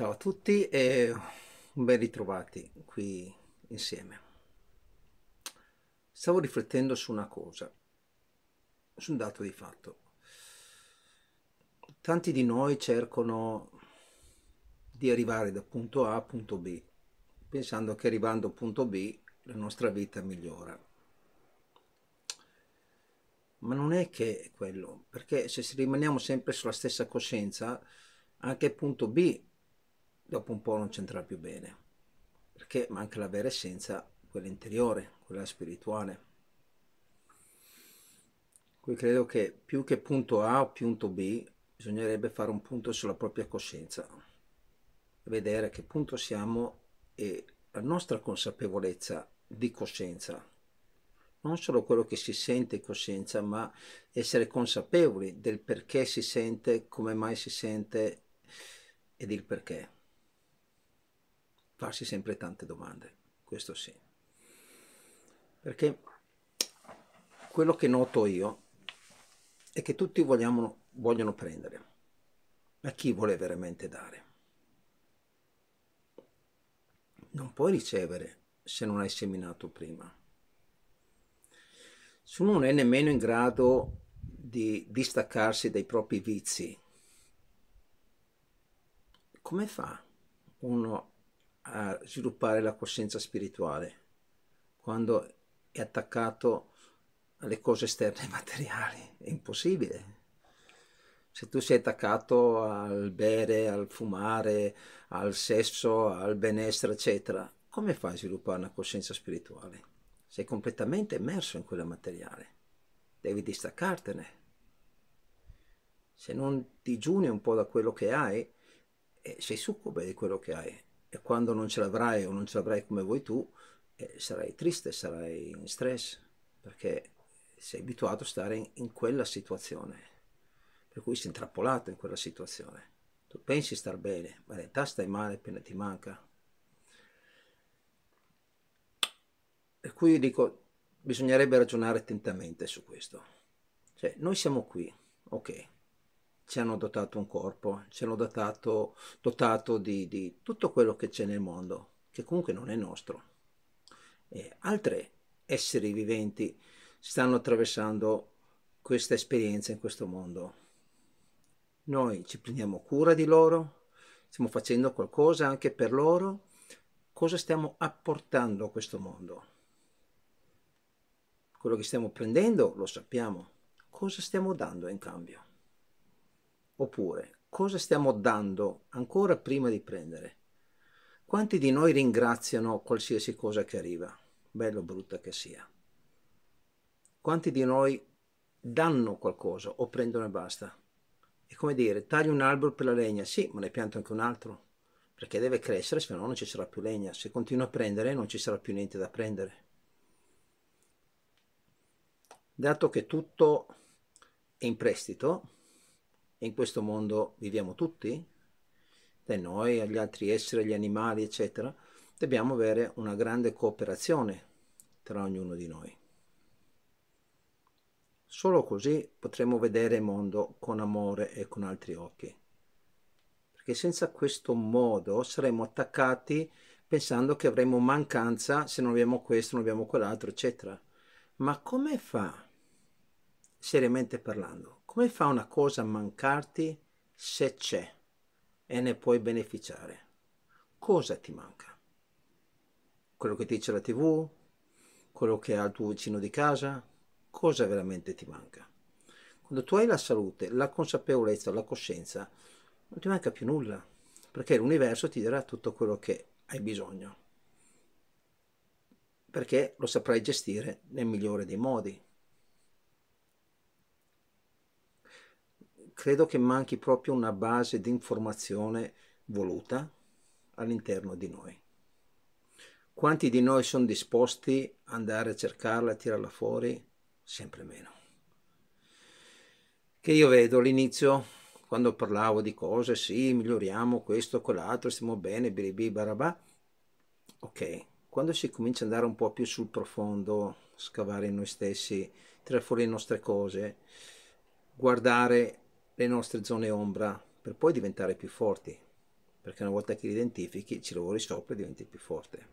Ciao a tutti e ben ritrovati qui insieme. Stavo riflettendo su una cosa, su un dato di fatto. Tanti di noi cercano di arrivare da punto A a punto B, pensando che arrivando a punto B la nostra vita migliora. Ma non è che è quello, perché se rimaniamo sempre sulla stessa coscienza, anche punto B dopo un po' non c'entra più bene, perché manca la vera essenza, quella interiore, quella spirituale. Qui credo che più che punto A o punto B, bisognerebbe fare un punto sulla propria coscienza, vedere che punto siamo e la nostra consapevolezza di coscienza, non solo quello che si sente in coscienza, ma essere consapevoli del perché si sente, come mai si sente ed il perché farsi sempre tante domande, questo sì. Perché quello che noto io è che tutti vogliamo, vogliono prendere, ma chi vuole veramente dare? Non puoi ricevere se non hai seminato prima. Se uno non è nemmeno in grado di distaccarsi dai propri vizi, come fa uno a sviluppare la coscienza spirituale quando è attaccato alle cose esterne materiali. È impossibile. Se tu sei attaccato al bere, al fumare, al sesso, al benessere, eccetera, come fai a sviluppare una coscienza spirituale? Sei completamente immerso in quella materiale. Devi distaccartene. Se non digiuni un po' da quello che hai, eh, sei succube di quello che hai e quando non ce l'avrai o non ce l'avrai come vuoi tu, eh, sarai triste, sarai in stress, perché sei abituato a stare in, in quella situazione, per cui sei intrappolato in quella situazione. Tu pensi star bene, ma in realtà stai male appena ti manca. Per cui dico, bisognerebbe ragionare attentamente su questo. Cioè, noi siamo qui, ok, ci hanno dotato un corpo, ci hanno dotato, dotato di, di, tutto quello che c'è nel mondo, che comunque non è nostro. E altri esseri viventi stanno attraversando questa esperienza in questo mondo. Noi ci prendiamo cura di loro, stiamo facendo qualcosa anche per loro, cosa stiamo apportando a questo mondo? Quello che stiamo prendendo lo sappiamo, cosa stiamo dando in cambio? Oppure, cosa stiamo dando ancora prima di prendere? Quanti di noi ringraziano qualsiasi cosa che arriva, bello o brutta che sia? Quanti di noi danno qualcosa o prendono e basta? È come dire, taglio un albero per la legna, sì, ma ne pianto anche un altro, perché deve crescere, se no non ci sarà più legna. Se continuo a prendere non ci sarà più niente da prendere. Dato che tutto è in prestito, e in questo mondo viviamo tutti, da noi agli altri esseri, agli animali, eccetera, dobbiamo avere una grande cooperazione tra ognuno di noi. Solo così potremo vedere il mondo con amore e con altri occhi. Perché senza questo modo saremo attaccati pensando che avremo mancanza se non abbiamo questo, non abbiamo quell'altro, eccetera. Ma come fa, seriamente parlando, come fa una cosa a mancarti se c'è e ne puoi beneficiare? Cosa ti manca? Quello che dice la tv? Quello che ha il tuo vicino di casa? Cosa veramente ti manca? Quando tu hai la salute, la consapevolezza, la coscienza, non ti manca più nulla, perché l'universo ti darà tutto quello che hai bisogno, perché lo saprai gestire nel migliore dei modi. credo che manchi proprio una base di informazione voluta all'interno di noi. Quanti di noi sono disposti ad andare a cercarla, a tirarla fuori? Sempre meno. Che io vedo all'inizio, quando parlavo di cose, sì, miglioriamo questo, quell'altro, stiamo bene, biribi, barabà, ok, quando si comincia ad andare un po' più sul profondo, scavare in noi stessi, tirare fuori le nostre cose, guardare le nostre zone ombra per poi diventare più forti, perché una volta che li identifichi ci lavori sopra e diventi più forte.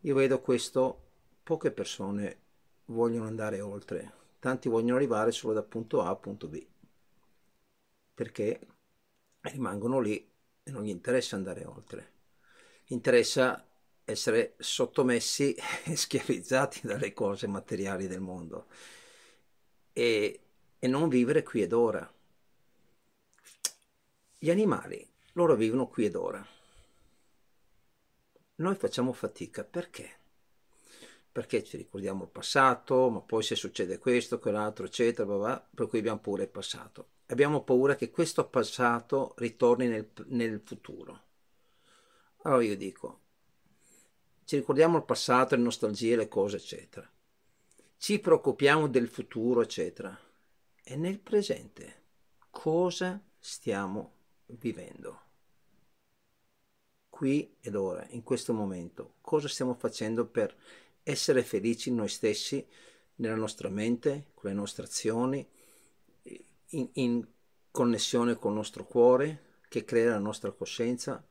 Io vedo questo, poche persone vogliono andare oltre, tanti vogliono arrivare solo da punto A a punto B, perché rimangono lì e non gli interessa andare oltre, gli interessa essere sottomessi e schiavizzati dalle cose materiali del mondo e, e non vivere qui ed ora. Gli animali, loro vivono qui ed ora. Noi facciamo fatica perché? Perché ci ricordiamo il passato, ma poi se succede questo, quell'altro, eccetera, blah, blah, per cui abbiamo pure il passato. Abbiamo paura che questo passato ritorni nel, nel futuro. Allora io dico, ci ricordiamo il passato, le nostalgie, le cose, eccetera. Ci preoccupiamo del futuro, eccetera. E nel presente, cosa stiamo facendo? vivendo. Qui ed ora, in questo momento, cosa stiamo facendo per essere felici noi stessi, nella nostra mente, con le nostre azioni, in, in connessione il nostro cuore, che crea la nostra coscienza,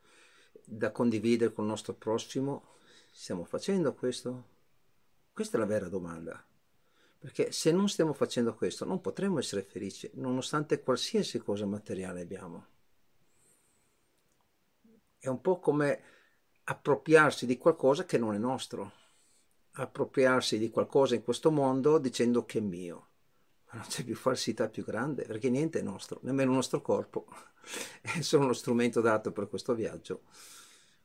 da condividere con il nostro prossimo. Stiamo facendo questo? Questa è la vera domanda. Perché se non stiamo facendo questo non potremo essere felici, nonostante qualsiasi cosa materiale abbiamo. È un po' come appropriarsi di qualcosa che non è nostro, appropriarsi di qualcosa in questo mondo dicendo che è mio. Ma non c'è più falsità più grande perché niente è nostro, nemmeno il nostro corpo. È solo uno strumento dato per questo viaggio.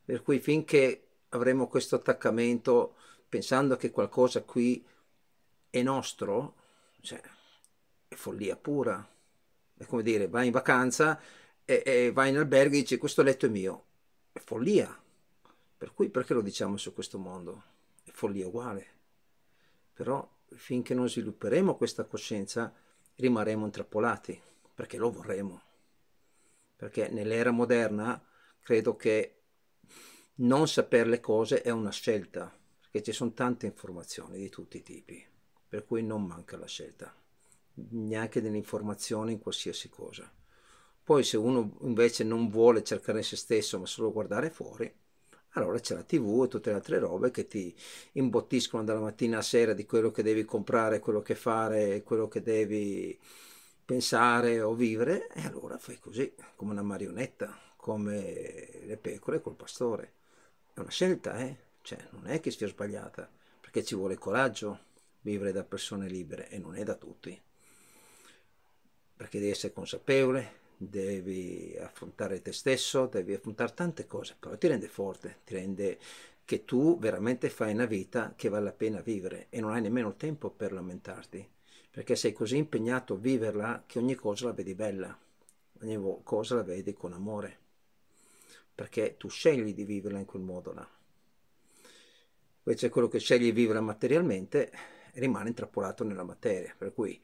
Per cui finché avremo questo attaccamento pensando che qualcosa qui è nostro, cioè, è follia pura. È come dire, vai in vacanza e, e vai in albergo e dici questo letto è mio è follia. Per cui perché lo diciamo su questo mondo? È follia uguale. Però finché non svilupperemo questa coscienza rimarremo intrappolati, perché lo vorremmo. Perché nell'era moderna credo che non sapere le cose è una scelta, perché ci sono tante informazioni di tutti i tipi, per cui non manca la scelta, neanche dell'informazione in qualsiasi cosa. Poi se uno invece non vuole cercare se stesso ma solo guardare fuori, allora c'è la tv e tutte le altre robe che ti imbottiscono dalla mattina a sera di quello che devi comprare, quello che fare, quello che devi pensare o vivere e allora fai così, come una marionetta, come le pecore col pastore. È una scelta, eh? Cioè, non è che sia sbagliata, perché ci vuole coraggio vivere da persone libere e non è da tutti. Perché devi essere consapevole, devi affrontare te stesso, devi affrontare tante cose, però ti rende forte, ti rende che tu veramente fai una vita che vale la pena vivere e non hai nemmeno tempo per lamentarti, perché sei così impegnato a viverla che ogni cosa la vedi bella, ogni cosa la vedi con amore, perché tu scegli di viverla in quel modo là. Invece quello che scegli di vivere materialmente rimane intrappolato nella materia, per cui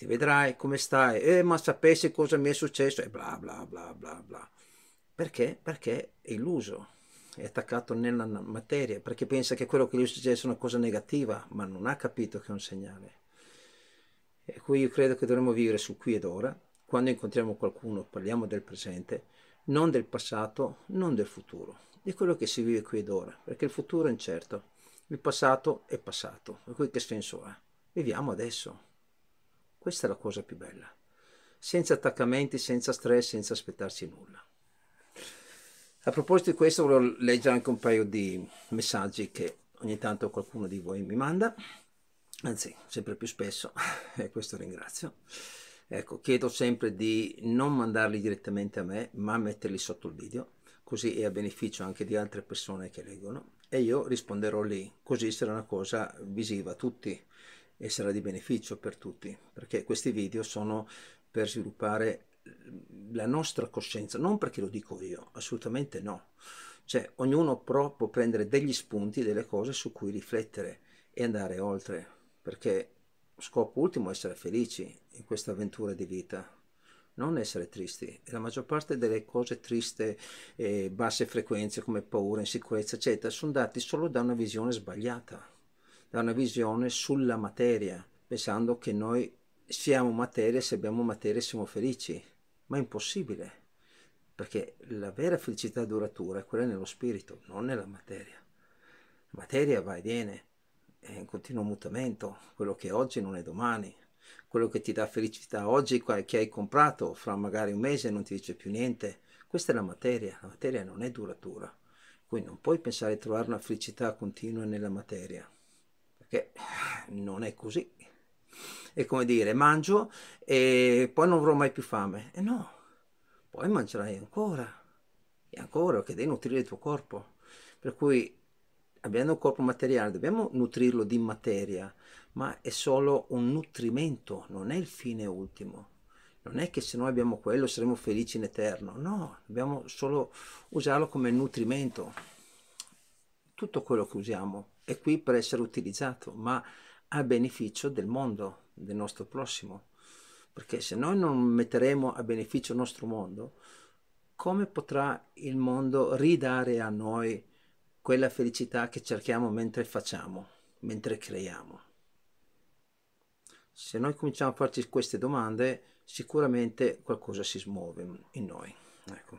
ti vedrai come stai, eh, ma sapessi cosa mi è successo e bla bla bla bla bla. Perché? Perché è illuso, è attaccato nella materia, perché pensa che quello che gli è successo è una cosa negativa, ma non ha capito che è un segnale. E qui io credo che dovremmo vivere sul qui ed ora, quando incontriamo qualcuno parliamo del presente, non del passato, non del futuro, di quello che si vive qui ed ora, perché il futuro è incerto, il passato è passato, e cui che senso ha? Viviamo adesso. Questa è la cosa più bella. Senza attaccamenti, senza stress, senza aspettarsi nulla. A proposito di questo, volevo leggere anche un paio di messaggi che ogni tanto qualcuno di voi mi manda, anzi, sempre più spesso, e questo ringrazio. Ecco, chiedo sempre di non mandarli direttamente a me, ma metterli sotto il video, così è a beneficio anche di altre persone che leggono e io risponderò lì, così sarà una cosa visiva, a tutti e sarà di beneficio per tutti, perché questi video sono per sviluppare la nostra coscienza, non perché lo dico io, assolutamente no. Cioè, ognuno però può prendere degli spunti, delle cose su cui riflettere e andare oltre, perché scopo ultimo è essere felici in questa avventura di vita, non essere tristi. E la maggior parte delle cose triste, eh, basse frequenze come paura, insicurezza, eccetera, sono date solo da una visione sbagliata da una visione sulla materia, pensando che noi siamo materia, se abbiamo materia siamo felici, ma è impossibile, perché la vera felicità duratura è quella nello spirito, non nella materia. La materia va e viene, è in continuo mutamento, quello che è oggi non è domani, quello che ti dà felicità oggi, che hai comprato, fra magari un mese non ti dice più niente, questa è la materia, la materia non è duratura, quindi non puoi pensare di trovare una felicità continua nella materia che non è così. È come dire, mangio e poi non avrò mai più fame. E no, poi mangerai ancora e ancora, che devi nutrire il tuo corpo. Per cui abbiamo un corpo materiale, dobbiamo nutrirlo di materia, ma è solo un nutrimento, non è il fine ultimo. Non è che se noi abbiamo quello saremo felici in eterno, no, dobbiamo solo usarlo come nutrimento. Tutto quello che usiamo è qui per essere utilizzato, ma a beneficio del mondo, del nostro prossimo. Perché se noi non metteremo a beneficio il nostro mondo, come potrà il mondo ridare a noi quella felicità che cerchiamo mentre facciamo, mentre creiamo? Se noi cominciamo a farci queste domande, sicuramente qualcosa si smuove in noi. Ecco,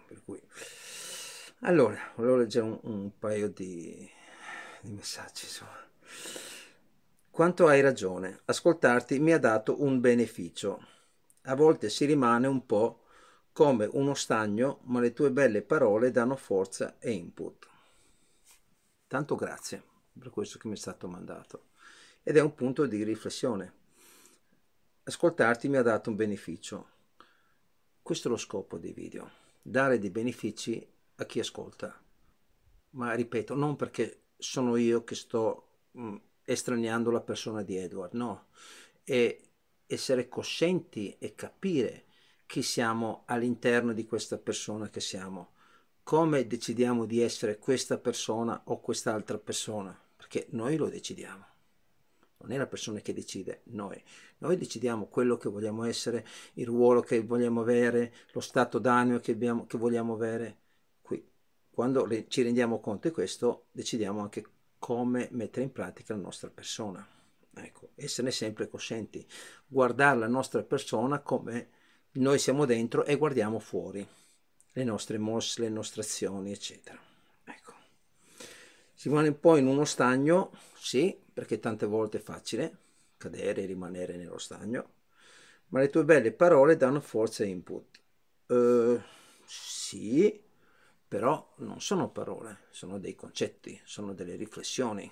allora, volevo leggere un, un paio di, di messaggi, insomma. Quanto hai ragione, ascoltarti mi ha dato un beneficio. A volte si rimane un po' come uno stagno, ma le tue belle parole danno forza e input. Tanto grazie per questo che mi è stato mandato. Ed è un punto di riflessione. Ascoltarti mi ha dato un beneficio. Questo è lo scopo dei video, dare dei benefici a chi ascolta. Ma ripeto, non perché sono io che sto mh, mm, estraneando la persona di Edward, no. E essere coscienti e capire chi siamo all'interno di questa persona che siamo, come decidiamo di essere questa persona o quest'altra persona, perché noi lo decidiamo. Non è la persona che decide, noi. Noi decidiamo quello che vogliamo essere, il ruolo che vogliamo avere, lo stato d'animo che, che vogliamo avere, quando ci rendiamo conto di questo, decidiamo anche come mettere in pratica la nostra persona. Ecco, esserne sempre coscienti, guardare la nostra persona come noi siamo dentro e guardiamo fuori le nostre mosse, le nostre azioni, eccetera. Ecco. Si rimane un po' in uno stagno, sì, perché tante volte è facile cadere e rimanere nello stagno, ma le tue belle parole danno forza e input. Uh, sì, però non sono parole, sono dei concetti, sono delle riflessioni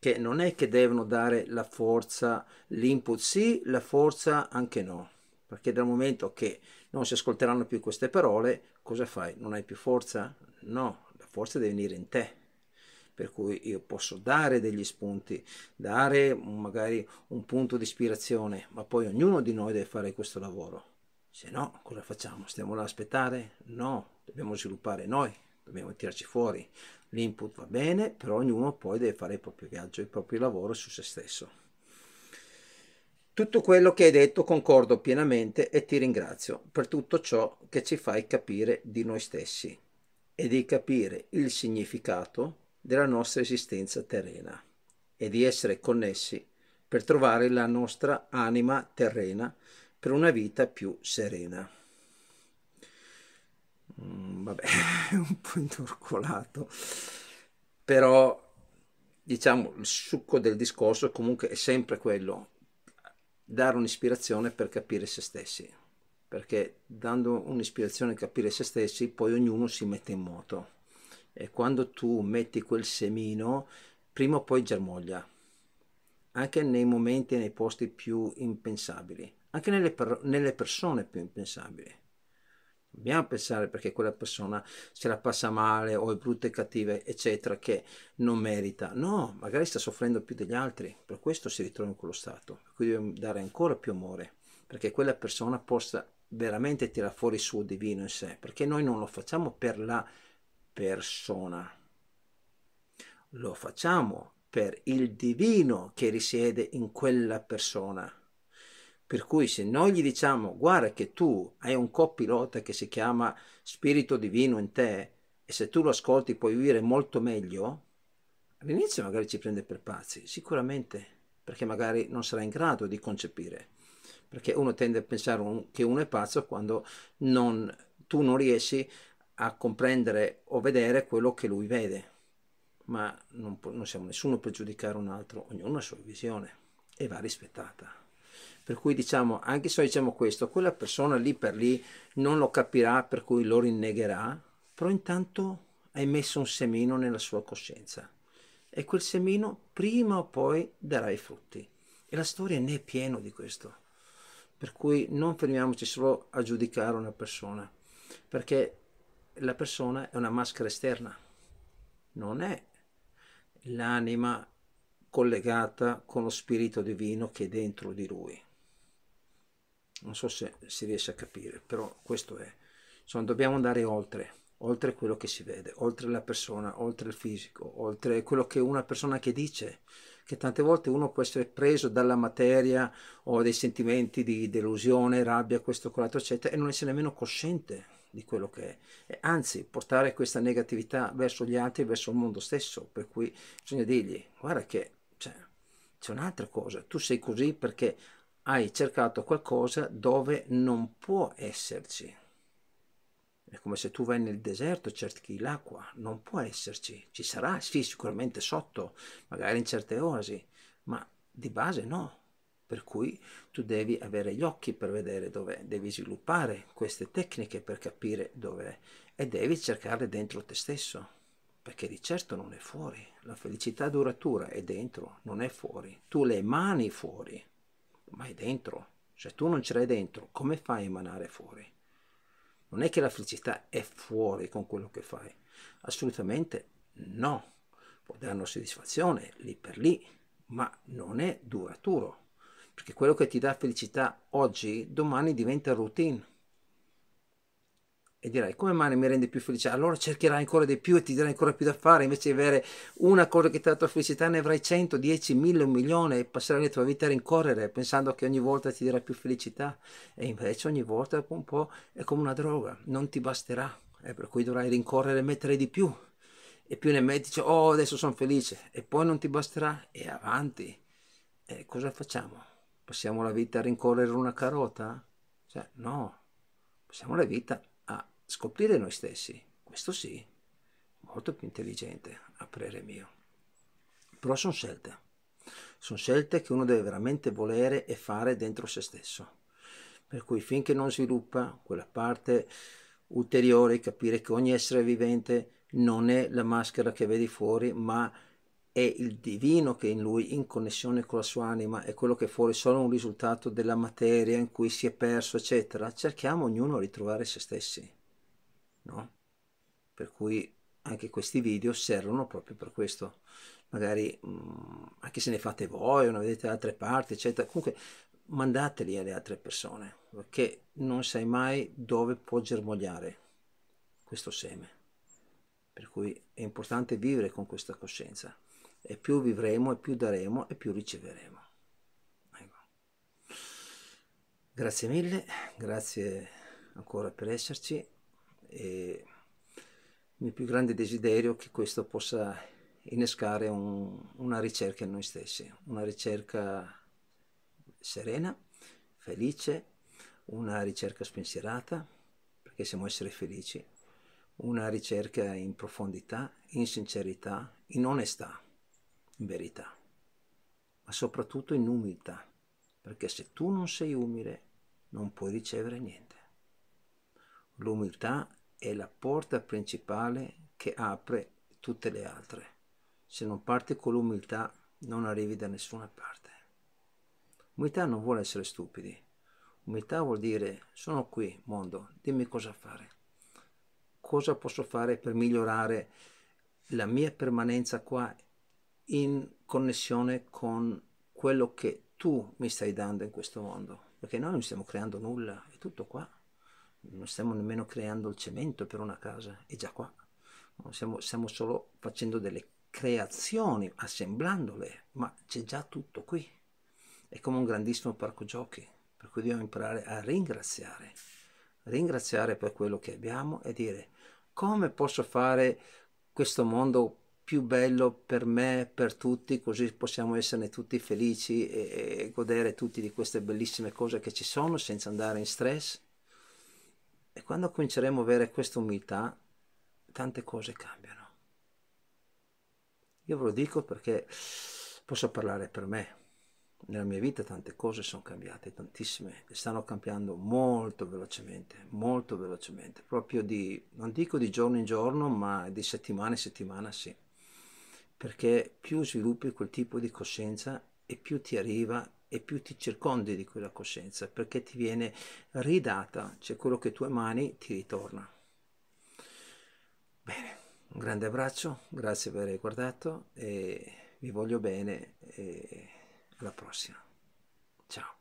che non è che devono dare la forza, l'input sì, la forza anche no, perché dal momento che non si ascolteranno più queste parole, cosa fai? Non hai più forza? No, la forza deve venire in te. Per cui io posso dare degli spunti, dare magari un punto di ispirazione, ma poi ognuno di noi deve fare questo lavoro. Se no, cosa facciamo? Stiamo là a aspettare? No, dobbiamo sviluppare noi, dobbiamo tirarci fuori. L'input va bene, però ognuno poi deve fare il proprio viaggio, il proprio lavoro su se stesso. Tutto quello che hai detto concordo pienamente e ti ringrazio per tutto ciò che ci fai capire di noi stessi e di capire il significato della nostra esistenza terrena e di essere connessi per trovare la nostra anima terrena per una vita più serena mm, vabbè, un po' intorcolato, però diciamo il succo del discorso comunque è sempre quello, dare un'ispirazione per capire se stessi, perché dando un'ispirazione a capire se stessi poi ognuno si mette in moto e quando tu metti quel semino prima o poi germoglia, anche nei momenti e nei posti più impensabili, anche nelle, per- nelle persone più impensabili Dobbiamo pensare perché quella persona se la passa male o è brutta e cattiva, eccetera, che non merita. No, magari sta soffrendo più degli altri, per questo si ritrova in quello stato. Quindi dobbiamo dare ancora più amore perché quella persona possa veramente tirare fuori il suo divino in sé, perché noi non lo facciamo per la persona, lo facciamo per il divino che risiede in quella persona. Per cui se noi gli diciamo guarda che tu hai un copilota che si chiama Spirito Divino in te e se tu lo ascolti puoi vivere molto meglio, all'inizio magari ci prende per pazzi, sicuramente, perché magari non sarà in grado di concepire, perché uno tende a pensare un, che uno è pazzo quando non, tu non riesci a comprendere o vedere quello che lui vede, ma non, non siamo nessuno per giudicare un altro, ognuno ha la sua visione e va rispettata per cui diciamo anche se diciamo questo quella persona lì per lì non lo capirà per cui lo rinnegherà però intanto hai messo un semino nella sua coscienza e quel semino prima o poi darà i frutti e la storia ne è piena di questo per cui non fermiamoci solo a giudicare una persona perché la persona è una maschera esterna non è l'anima collegata con lo spirito divino che è dentro di lui non so se si riesce a capire, però questo è. Insomma, dobbiamo andare oltre, oltre quello che si vede, oltre la persona, oltre il fisico, oltre quello che una persona che dice, che tante volte uno può essere preso dalla materia o dei sentimenti di delusione, rabbia, questo, quell'altro, eccetera, e non essere nemmeno cosciente di quello che è, e anzi portare questa negatività verso gli altri, verso il mondo stesso, per cui bisogna dirgli, guarda che cioè, c'è un'altra cosa, tu sei così perché hai cercato qualcosa dove non può esserci. È come se tu vai nel deserto e cerchi l'acqua, non può esserci, ci sarà, sì, sicuramente sotto, magari in certe oasi, ma di base no. Per cui tu devi avere gli occhi per vedere dov'è, devi sviluppare queste tecniche per capire dove è e devi cercarle dentro te stesso, perché di certo non è fuori. La felicità duratura è dentro, non è fuori. Tu le mani fuori ma è dentro. Se cioè, tu non ce l'hai dentro, come fai a emanare fuori? Non è che la felicità è fuori con quello che fai. Assolutamente no. Può dare una soddisfazione lì per lì, ma non è duraturo. Perché quello che ti dà felicità oggi, domani diventa routine e dirai come mai mi rende più felice? Allora cercherai ancora di più e ti darai ancora più da fare, invece di avere una cosa che ti dà la tua felicità ne avrai 100, 10, 1000, un milione e passerai la tua vita a rincorrere pensando che ogni volta ti darà più felicità e invece ogni volta dopo un po' è come una droga, non ti basterà e per cui dovrai rincorrere e mettere di più e più ne metti, dici oh adesso sono felice e poi non ti basterà e avanti. E cosa facciamo? Passiamo la vita a rincorrere una carota? Cioè no, passiamo la vita scoprire noi stessi, questo sì, molto più intelligente a parere mio. Però sono scelte, sono scelte che uno deve veramente volere e fare dentro se stesso. Per cui finché non sviluppa quella parte ulteriore, capire che ogni essere vivente non è la maschera che vedi fuori, ma è il divino che è in lui, in connessione con la sua anima, è quello che è fuori solo un risultato della materia in cui si è perso, eccetera, cerchiamo ognuno di ritrovare se stessi no? Per cui anche questi video servono proprio per questo. Magari mh, mm, anche se ne fate voi o ne vedete da altre parti, eccetera. Comunque mandateli alle altre persone, perché non sai mai dove può germogliare questo seme. Per cui è importante vivere con questa coscienza. E più vivremo, e più daremo, e più riceveremo. Ecco. Grazie mille, grazie ancora per esserci e il mio più grande desiderio è che questo possa innescare un, una ricerca in noi stessi, una ricerca serena, felice, una ricerca spensierata, perché siamo esseri felici, una ricerca in profondità, in sincerità, in onestà, in verità, ma soprattutto in umiltà, perché se tu non sei umile non puoi ricevere niente. L'umiltà è la porta principale che apre tutte le altre. Se non parti con l'umiltà non arrivi da nessuna parte. Umiltà non vuole essere stupidi. Umiltà vuol dire sono qui, mondo, dimmi cosa fare. Cosa posso fare per migliorare la mia permanenza qua in connessione con quello che tu mi stai dando in questo mondo? Perché noi non stiamo creando nulla, è tutto qua non stiamo nemmeno creando il cemento per una casa, è già qua. Stiamo, stiamo solo facendo delle creazioni, assemblandole, ma c'è già tutto qui. È come un grandissimo parco giochi, per cui dobbiamo imparare a ringraziare, ringraziare per quello che abbiamo e dire come posso fare questo mondo più bello per me, per tutti, così possiamo esserne tutti felici e, e godere tutti di queste bellissime cose che ci sono senza andare in stress e quando cominceremo a avere questa umiltà, tante cose cambiano. Io ve lo dico perché posso parlare per me. Nella mia vita tante cose sono cambiate, tantissime, e stanno cambiando molto velocemente, molto velocemente, proprio di, non dico di giorno in giorno, ma di settimana in settimana sì. Perché più sviluppi quel tipo di coscienza e più ti arriva e più ti circondi di quella coscienza perché ti viene ridata, cioè quello che tue mani ti ritorna. Bene, un grande abbraccio, grazie per aver guardato e vi voglio bene e alla prossima. Ciao.